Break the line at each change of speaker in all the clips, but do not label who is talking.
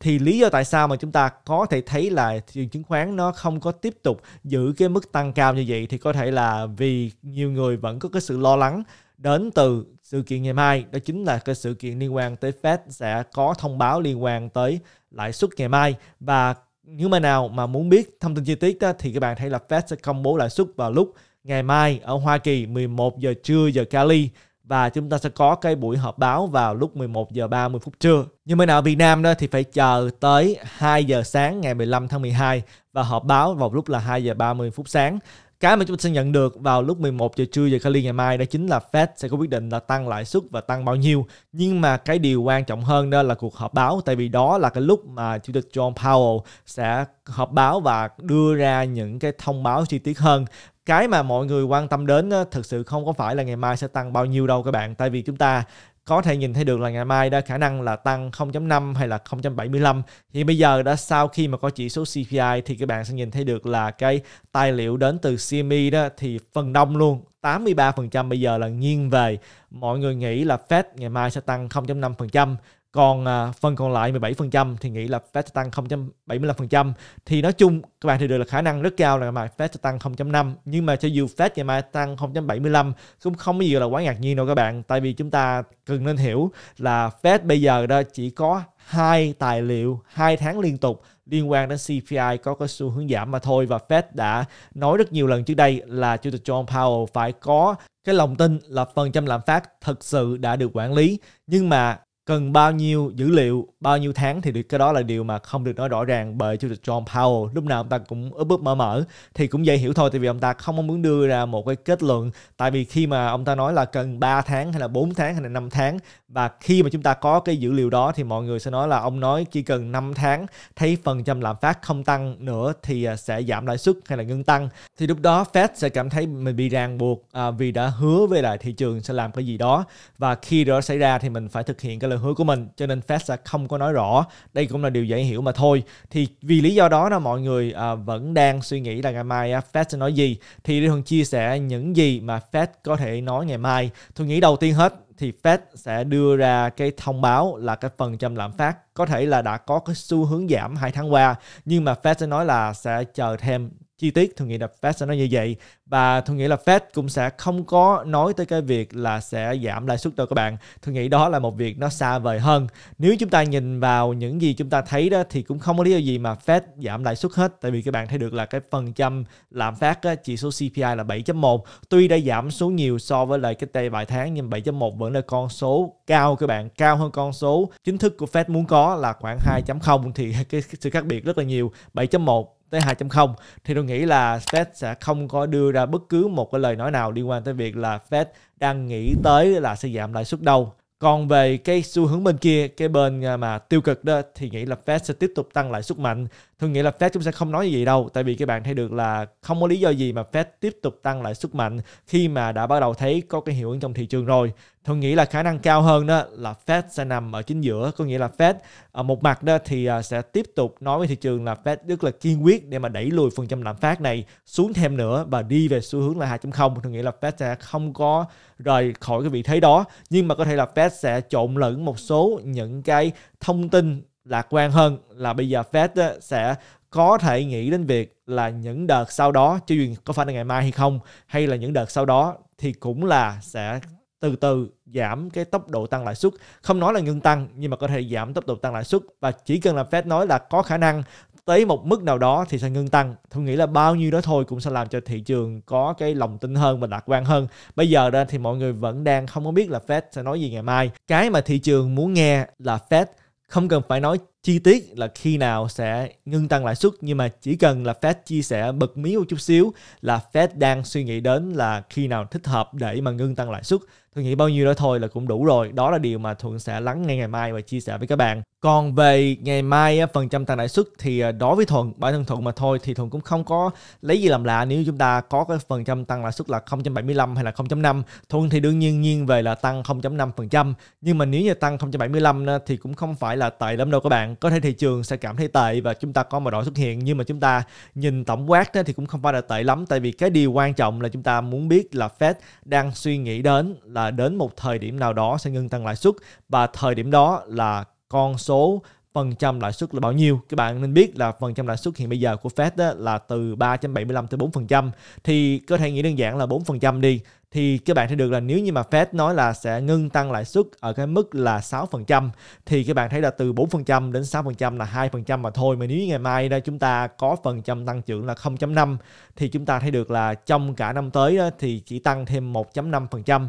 thì lý do tại sao mà chúng ta có thể thấy là thị trường chứng khoán nó không có tiếp tục giữ cái mức tăng cao như vậy thì có thể là vì nhiều người vẫn có cái sự lo lắng đến từ sự kiện ngày mai đó chính là cái sự kiện liên quan tới Fed sẽ có thông báo liên quan tới lãi suất ngày mai và nếu mà nào mà muốn biết thông tin chi tiết đó, thì các bạn thấy là Fed sẽ công bố lãi suất vào lúc ngày mai ở Hoa Kỳ 11 giờ trưa giờ Cali và chúng ta sẽ có cái buổi họp báo vào lúc 11 giờ 30 phút trưa. Nhưng bên nào Việt Nam đó thì phải chờ tới 2 giờ sáng ngày 15 tháng 12 và họp báo vào lúc là 2 giờ 30 phút sáng. Cái mà chúng ta sẽ nhận được vào lúc 11 giờ trưa giờ Cali ngày mai đó chính là Fed sẽ có quyết định là tăng lãi suất và tăng bao nhiêu. Nhưng mà cái điều quan trọng hơn đó là cuộc họp báo tại vì đó là cái lúc mà Chủ tịch John Powell sẽ họp báo và đưa ra những cái thông báo chi tiết hơn cái mà mọi người quan tâm đến thực sự không có phải là ngày mai sẽ tăng bao nhiêu đâu các bạn tại vì chúng ta có thể nhìn thấy được là ngày mai đã khả năng là tăng 0.5 hay là 0.75 thì bây giờ đã sau khi mà có chỉ số CPI thì các bạn sẽ nhìn thấy được là cái tài liệu đến từ CME đó thì phần đông luôn 83% bây giờ là nghiêng về mọi người nghĩ là Fed ngày mai sẽ tăng 0.5% còn à, phần còn lại 17% thì nghĩ là Fed sẽ tăng 0.75% thì nói chung các bạn thì được là khả năng rất cao là ngày mai Fed sẽ tăng 0.5 nhưng mà cho dù Fed ngày mai tăng 0.75 cũng không có gì là quá ngạc nhiên đâu các bạn tại vì chúng ta cần nên hiểu là Fed bây giờ đó chỉ có hai tài liệu hai tháng liên tục liên quan đến CPI có có xu hướng giảm mà thôi và Fed đã nói rất nhiều lần trước đây là Chủ tịch John Powell phải có cái lòng tin là phần trăm lạm phát thực sự đã được quản lý nhưng mà cần bao nhiêu dữ liệu, bao nhiêu tháng thì cái đó là điều mà không được nói rõ ràng bởi chủ tịch John Powell. Lúc nào ông ta cũng ướp ướp mở mở thì cũng dễ hiểu thôi tại vì ông ta không muốn đưa ra một cái kết luận tại vì khi mà ông ta nói là cần 3 tháng hay là 4 tháng hay là 5 tháng và khi mà chúng ta có cái dữ liệu đó thì mọi người sẽ nói là ông nói chỉ cần 5 tháng thấy phần trăm lạm phát không tăng nữa thì à, sẽ giảm lãi suất hay là ngưng tăng thì lúc đó Fed sẽ cảm thấy mình bị ràng buộc à, vì đã hứa với lại thị trường sẽ làm cái gì đó và khi đó xảy ra thì mình phải thực hiện cái lời lời hứa của mình cho nên Fed sẽ không có nói rõ đây cũng là điều dễ hiểu mà thôi thì vì lý do đó là mọi người à, vẫn đang suy nghĩ là ngày mai à, Fed sẽ nói gì thì Lee Hường chia sẻ những gì mà Fed có thể nói ngày mai tôi nghĩ đầu tiên hết thì Fed sẽ đưa ra cái thông báo là cái phần trăm lạm phát có thể là đã có cái xu hướng giảm hai tháng qua nhưng mà Fed sẽ nói là sẽ chờ thêm chi tiết tôi nghĩ là Fed sẽ nói như vậy và tôi nghĩ là Fed cũng sẽ không có nói tới cái việc là sẽ giảm lãi suất đâu các bạn tôi nghĩ đó là một việc nó xa vời hơn nếu chúng ta nhìn vào những gì chúng ta thấy đó thì cũng không có lý do gì mà Fed giảm lãi suất hết tại vì các bạn thấy được là cái phần trăm lạm phát á, chỉ số CPI là 7.1 tuy đã giảm số nhiều so với lại cái tay vài tháng nhưng 7.1 vẫn là con số cao các bạn cao hơn con số chính thức của Fed muốn có là khoảng 2.0 thì cái sự khác biệt rất là nhiều 7.1 tới 2.0 thì tôi nghĩ là Fed sẽ không có đưa ra bất cứ một cái lời nói nào liên quan tới việc là Fed đang nghĩ tới là sẽ giảm lãi suất đâu. Còn về cái xu hướng bên kia, cái bên à, mà tiêu cực đó thì nghĩ là Fed sẽ tiếp tục tăng lãi suất mạnh thường nghĩ là Fed cũng sẽ không nói gì đâu tại vì các bạn thấy được là không có lý do gì mà Fed tiếp tục tăng lãi suất mạnh khi mà đã bắt đầu thấy có cái hiệu ứng trong thị trường rồi. thường nghĩ là khả năng cao hơn đó là Fed sẽ nằm ở chính giữa, có nghĩa là Fed ở à, một mặt đó thì à, sẽ tiếp tục nói với thị trường là Fed rất là kiên quyết để mà đẩy lùi phần trăm lạm phát này xuống thêm nữa và đi về xu hướng là 2.0. thường nghĩ là Fed sẽ không có rời khỏi cái vị thế đó nhưng mà có thể là Fed sẽ trộn lẫn một số những cái thông tin lạc quan hơn là bây giờ Fed sẽ có thể nghĩ đến việc là những đợt sau đó cho dù có phải là ngày mai hay không hay là những đợt sau đó thì cũng là sẽ từ từ giảm cái tốc độ tăng lãi suất không nói là ngưng tăng nhưng mà có thể giảm tốc độ tăng lãi suất và chỉ cần là Fed nói là có khả năng tới một mức nào đó thì sẽ ngưng tăng tôi nghĩ là bao nhiêu đó thôi cũng sẽ làm cho thị trường có cái lòng tin hơn và lạc quan hơn bây giờ ra thì mọi người vẫn đang không có biết là Fed sẽ nói gì ngày mai cái mà thị trường muốn nghe là Fed không cần phải nói chi tiết là khi nào sẽ ngưng tăng lãi suất nhưng mà chỉ cần là Fed chia sẻ bật mí một chút xíu là Fed đang suy nghĩ đến là khi nào thích hợp để mà ngưng tăng lãi suất Thường nghĩ bao nhiêu đó thôi là cũng đủ rồi. Đó là điều mà Thuận sẽ lắng nghe ngày mai và chia sẻ với các bạn. Còn về ngày mai phần trăm tăng lãi suất thì à, đối với Thuận, bản thân Thuận mà thôi thì Thuận cũng không có lấy gì làm lạ nếu chúng ta có cái phần trăm tăng lãi suất là 0.75 hay là 0.5. Thuận thì đương nhiên nhiên về là tăng 0.5%. Nhưng mà nếu như tăng 0.75 thì cũng không phải là tệ lắm đâu các bạn. Có thể thị trường sẽ cảm thấy tệ và chúng ta có một đổi xuất hiện nhưng mà chúng ta nhìn tổng quát thì cũng không phải là tệ lắm tại vì cái điều quan trọng là chúng ta muốn biết là Fed đang suy nghĩ đến là đến một thời điểm nào đó sẽ ngưng tăng lãi suất và thời điểm đó là con số phần trăm lãi suất là bao nhiêu các bạn nên biết là phần trăm lãi suất hiện bây giờ của Fed đó là từ 3.75 tới 4 phần trăm thì có thể nghĩ đơn giản là 4 phần trăm đi thì các bạn thấy được là nếu như mà Fed nói là sẽ ngưng tăng lãi suất ở cái mức là 6% thì các bạn thấy là từ 4% đến 6% là 2% mà thôi mà nếu như ngày mai đó chúng ta có phần trăm tăng trưởng là 0.5 thì chúng ta thấy được là trong cả năm tới đó, thì chỉ tăng thêm 1.5%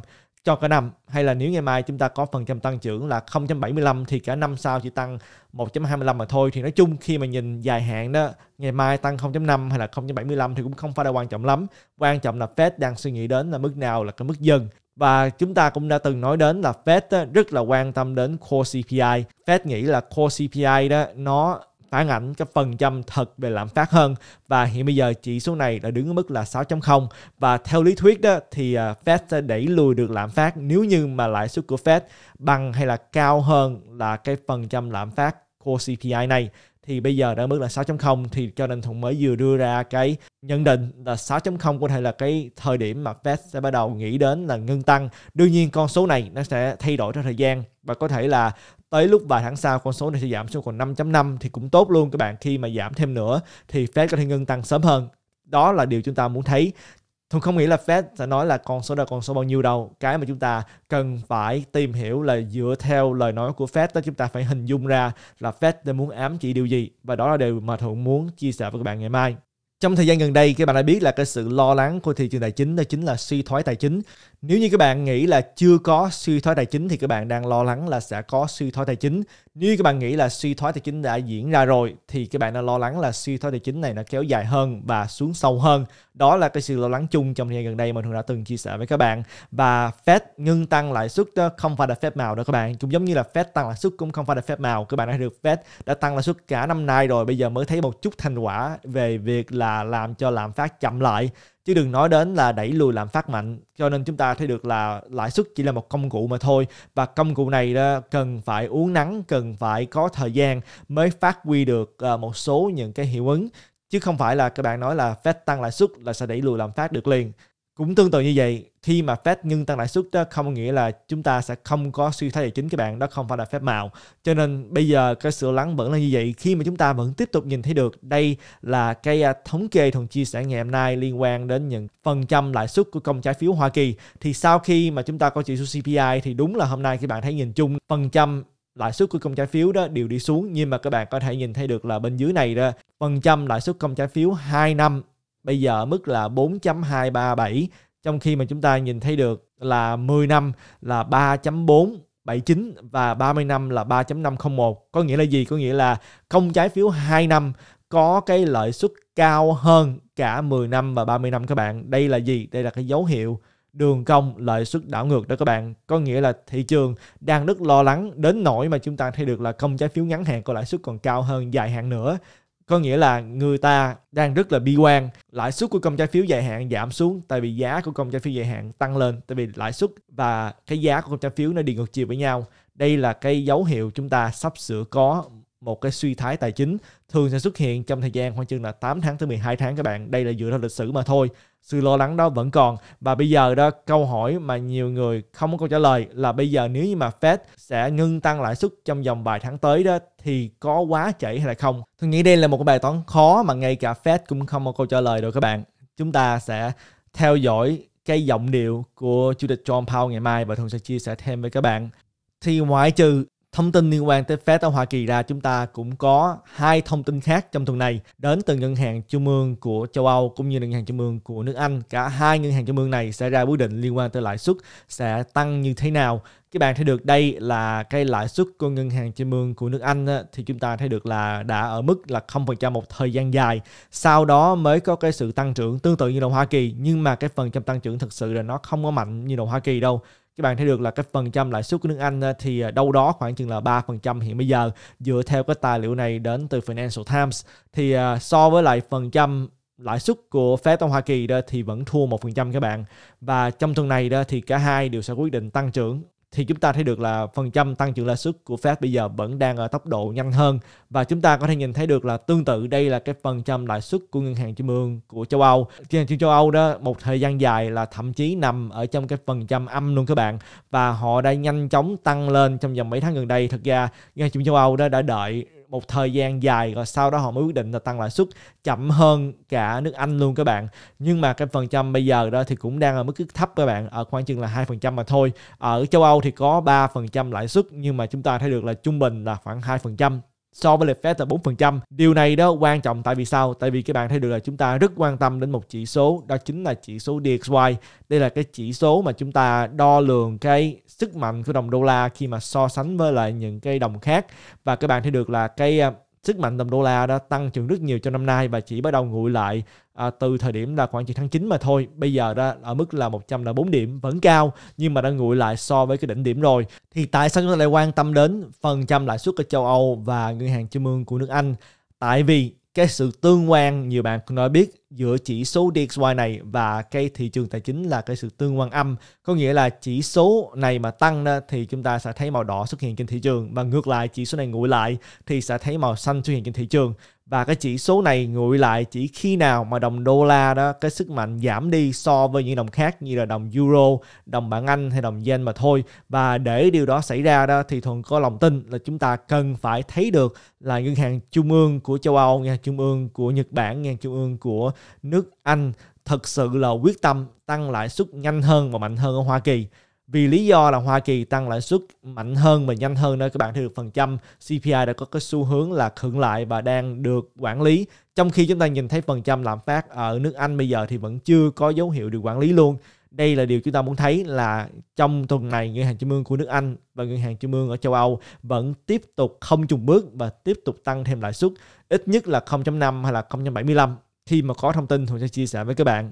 cho cả năm hay là nếu ngày mai chúng ta có phần trăm tăng trưởng là 0.75 thì cả năm sau chỉ tăng 1.25 mà thôi thì nói chung khi mà nhìn dài hạn đó ngày mai tăng 0.5 hay là 0.75 thì cũng không phải là quan trọng lắm quan trọng là Fed đang suy nghĩ đến là mức nào là cái mức dần và chúng ta cũng đã từng nói đến là Fed rất là quan tâm đến core CPI. Fed nghĩ là core CPI đó nó phản ảnh cái phần trăm thật về lạm phát hơn và hiện bây giờ chỉ số này đã đứng ở mức là 6.0 và theo lý thuyết đó thì à, Fed sẽ đẩy lùi được lạm phát nếu như mà lãi suất của Fed bằng hay là cao hơn là cái phần trăm lạm phát của CPI này thì bây giờ đã mức là 6.0 thì cho nên thùng mới vừa đưa ra cái nhận định là 6.0 có thể là cái thời điểm mà Fed sẽ bắt đầu nghĩ đến là ngưng tăng. Đương nhiên con số này nó sẽ thay đổi theo thời gian và có thể là tới lúc vài tháng sau con số này sẽ giảm xuống còn 5.5 thì cũng tốt luôn các bạn khi mà giảm thêm nữa thì Fed có thể ngưng tăng sớm hơn đó là điều chúng ta muốn thấy Tôi không nghĩ là Fed sẽ nói là con số đó con số bao nhiêu đâu. Cái mà chúng ta cần phải tìm hiểu là dựa theo lời nói của Fed đó chúng ta phải hình dung ra là Fed đang muốn ám chỉ điều gì. Và đó là điều mà Thuận muốn chia sẻ với các bạn ngày mai trong thời gian gần đây các bạn đã biết là cái sự lo lắng của thị trường tài chính đó chính là suy thoái tài chính nếu như các bạn nghĩ là chưa có suy thoái tài chính thì các bạn đang lo lắng là sẽ có suy thoái tài chính nếu như các bạn nghĩ là suy thoái tài chính đã diễn ra rồi thì các bạn đang lo lắng là suy thoái tài chính này nó kéo dài hơn và xuống sâu hơn đó là cái sự lo lắng chung trong thời gian gần đây mà thường đã từng chia sẻ với các bạn và Fed ngưng tăng lãi suất đó không phải là Fed màu đâu các bạn cũng giống như là Fed tăng lãi suất cũng không phải là Fed màu các bạn đã được Fed đã tăng lãi suất cả năm nay rồi bây giờ mới thấy một chút thành quả về việc là là làm cho lạm phát chậm lại chứ đừng nói đến là đẩy lùi lạm phát mạnh cho nên chúng ta thấy được là lãi suất chỉ là một công cụ mà thôi và công cụ này cần phải uống nắng cần phải có thời gian mới phát huy được ờ, một số những cái hiệu ứng chứ không phải là các bạn nói là Fed tăng lãi suất là sẽ đẩy lùi lạm phát được liền cũng tương tự như vậy khi mà Fed ngưng tăng lãi suất đó không có nghĩa là chúng ta sẽ không có suy thoái tài chính các bạn đó không phải là phép màu cho nên bây giờ cái sự lắng vẫn là như vậy khi mà chúng ta vẫn tiếp tục nhìn thấy được đây là cái à, thống kê thường chia sẻ ngày hôm nay liên quan đến những phần trăm lãi suất của công trái phiếu Hoa Kỳ thì sau khi mà chúng ta có chỉ số CPI thì đúng là hôm nay các bạn thấy nhìn chung phần trăm lãi suất của công trái phiếu đó đều đi xuống nhưng mà các bạn có thể nhìn thấy được là bên dưới này đó phần trăm lãi suất công trái phiếu 2 năm bây giờ mức là 4.237 trong khi mà chúng ta nhìn thấy được là 10 năm là 3.479 và 30 năm là 3.501 có nghĩa là gì có nghĩa là công trái phiếu 2 năm có cái lợi suất cao hơn cả 10 năm và 30 năm các bạn đây là gì đây là cái dấu hiệu đường cong lợi suất đảo ngược đó các bạn có nghĩa là thị trường đang rất lo lắng đến nỗi mà chúng ta thấy được là công trái phiếu ngắn hạn có lãi suất còn cao hơn dài hạn nữa có nghĩa là người ta đang rất là bi quan lãi suất của công trái phiếu dài hạn giảm xuống tại vì giá của công trái phiếu dài hạn tăng lên tại vì lãi suất và cái giá của công trái phiếu nó đi ngược chiều với nhau đây là cái dấu hiệu chúng ta sắp sửa có một cái suy thái tài chính thường sẽ xuất hiện trong thời gian khoảng chừng là 8 tháng tới 12 tháng các bạn. Đây là dựa theo lịch sử mà thôi sự lo lắng đó vẫn còn và bây giờ đó câu hỏi mà nhiều người không có câu trả lời là bây giờ nếu như mà Fed sẽ ngưng tăng lãi suất trong vòng vài tháng tới đó thì có quá chảy hay là không tôi nghĩ đây là một cái bài toán khó mà ngay cả Fed cũng không có câu trả lời được các bạn chúng ta sẽ theo dõi cái giọng điệu của chủ tịch John Powell ngày mai và thường sẽ chia sẻ thêm với các bạn thì ngoại trừ Thông tin liên quan tới Fed ở Hoa Kỳ ra chúng ta cũng có hai thông tin khác trong tuần này đến từ ngân hàng trung ương của châu Âu cũng như ngân hàng trung ương của nước Anh. Cả hai ngân hàng trung ương này sẽ ra quyết định liên quan tới lãi suất sẽ tăng như thế nào. Các bạn thấy được đây là cái lãi suất của ngân hàng trung ương của nước Anh thì chúng ta thấy được là đã ở mức là 0% một thời gian dài. Sau đó mới có cái sự tăng trưởng tương tự như đồng Hoa Kỳ nhưng mà cái phần trăm tăng trưởng thực sự là nó không có mạnh như đồng Hoa Kỳ đâu các bạn thấy được là cái phần trăm lãi suất của nước Anh ờ, thì ờ, đâu đó khoảng chừng là 3% hiện bây giờ dựa theo cái tài liệu này đến từ Financial Times thì ờ, so với lại phần trăm lãi suất của Fed ở Hoa Kỳ đó thì vẫn thua một phần trăm các bạn và trong tuần này đó thì cả hai đều sẽ quyết định tăng trưởng thì chúng ta thấy được là phần trăm tăng trưởng lãi suất của Fed bây giờ vẫn đang ở tốc độ nhanh hơn và chúng ta có thể nhìn thấy được là tương tự đây là cái phần trăm lãi suất của ngân hàng trung ương của châu Âu. Ngân hàng châu Âu đó một thời gian dài là thậm chí nằm ở trong cái phần trăm âm luôn các bạn và họ đã nhanh chóng tăng lên trong vòng mấy tháng gần đây. Thật ra ngân hàng trung châu Âu đó đã đợi một thời gian dài rồi sau đó họ mới quyết định là tăng lãi suất chậm hơn cả nước Anh luôn các bạn nhưng mà cái phần trăm bây giờ đó thì cũng đang ở mức thấp các bạn ở khoảng chừng là hai phần trăm mà thôi ở châu Âu thì có 3% lãi suất nhưng mà chúng ta thấy được là trung bình là khoảng 2% so với lệp Fed là 4%. Điều này đó quan trọng tại vì sao? Tại vì các bạn thấy được là chúng ta rất quan tâm đến một chỉ số, đó chính là chỉ số DXY. Đây là cái chỉ số mà chúng ta đo lường cái sức mạnh của đồng đô la khi mà so sánh với lại những cái đồng khác. Và các bạn thấy được là cái à, sức mạnh đồng đô la đã tăng trưởng rất nhiều trong năm nay và chỉ bắt đầu nguội lại à, từ thời điểm là khoảng chỉ tháng 9 mà thôi. Bây giờ đã ở mức là 104 điểm vẫn cao nhưng mà đã nguội lại so với cái đỉnh điểm rồi. Thì tại sao chúng ta lại quan tâm đến phần trăm lãi suất ở châu Âu và ngân hàng trung ương của nước Anh? Tại vì cái sự tương quan nhiều bạn cũng nói biết giữa chỉ số DXY này và cái thị trường tài chính là cái sự tương quan âm có nghĩa là chỉ số này mà tăng đó, thì chúng ta sẽ thấy màu đỏ xuất hiện trên thị trường và ngược lại chỉ số này nguội lại thì sẽ thấy màu xanh xuất hiện trên thị trường và cái chỉ số này nguội lại chỉ khi nào mà đồng đô la đó cái sức mạnh giảm đi so với những đồng khác như là đồng euro, đồng bảng Anh hay đồng yen mà thôi. Và để điều đó xảy ra đó thì Thuận có lòng tin là chúng ta cần phải thấy được là ngân hàng trung ương của châu Âu, ngân hàng trung ương của Nhật Bản, ngân hàng trung ương của nước Anh thực sự là quyết tâm tăng lãi suất nhanh hơn và mạnh hơn ở Hoa Kỳ vì lý do là Hoa Kỳ tăng lãi suất mạnh hơn và nhanh hơn nữa các bạn thấy được phần trăm CPI đã có cái xu hướng là khựng lại và đang được quản lý trong khi chúng ta nhìn thấy phần trăm lạm phát ở nước Anh bây giờ thì vẫn chưa có dấu hiệu được quản lý luôn đây là điều chúng ta muốn thấy là trong tuần này ngân hàng trung ương của nước Anh và ngân hàng trung ương ở châu Âu vẫn tiếp tục không trùng bước và tiếp tục tăng thêm lãi suất ít nhất là 0.5 hay là 0.75 khi mà có thông tin tôi sẽ chia sẻ với các bạn